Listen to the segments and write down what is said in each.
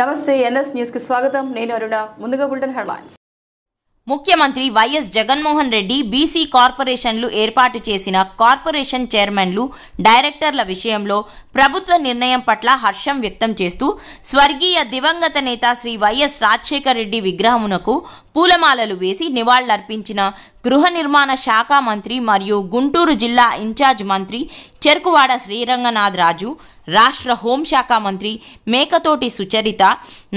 నమస్తే NS news స్వాగతం నేను అరుణ ముందుగా బులెటిన్ హెడ్లైన్స్ ముఖ్యమంత్రి వైఎస్ జగన్మోహన్ రెడ్డి బీసీ కార్పొరేషన్లు ఏర్పాటు చేసిన కార్పొరేషన్ చైర్మన్లు డైరెక్టర్ల విషయంలో ప్రభుత్వ నిర్ణయం పట్ల హర్షం వ్యక్తం చేస్తూ స్వర్గీయ దివంగత నేత శ్రీ వైఎస్ రాజశేఖర రెడ్డి విగ్రహమునకు పూలమాలలు వేసి నివాళులర్పించిన గృహ నిర్మాణ శాఖ మంత్రి మరియు గుంటూరు జిల్లా ఇన్ఛార్జ్ మంత్రి చెరుకువాడ శ్రీరంగనాథ్ రాజు రాష్ట్ర హోంశాఖ మంత్రి మేకతోటి సుచరిత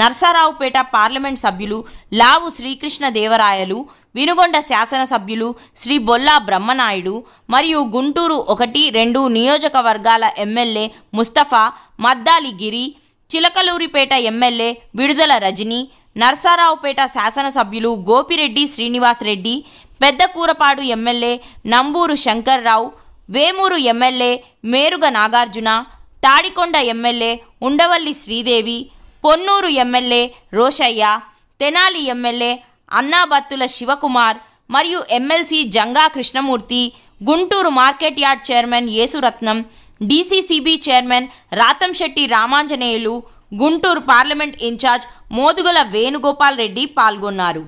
నర్సారావుపేట పార్లమెంట్ సభ్యులు లావు శ్రీకృష్ణదేవరాయలు వినుగొండ శాసనసభ్యులు శ్రీ బొల్లా బ్రహ్మనాయుడు మరియు గుంటూరు ఒకటి రెండు నియోజకవర్గాల ఎమ్మెల్యే ముస్తఫా మద్దాలి గిరి చిలకలూరిపేట ఎమ్మెల్యే విడుదల రజని నర్సారావుపేట శాసనసభ్యులు Gopireddy Srinivasareddy Pedakurapadu MLA Namburu Shankarrao Vemuru MLA Meruga Nagarjuna Tadikonda MLA Undavalli Sridevi Ponnur MLA Rosaiah Tenali MLA Annabathula Sivakumar మరియు MLC Janga Krishnamurthy Guntur market yard chairman Yesuratnam DCCB chairman Ratamsetti Ramanjaneyulu Guntur parliament incharge Modugula Venugopal Reddy పాల్గొన్నారు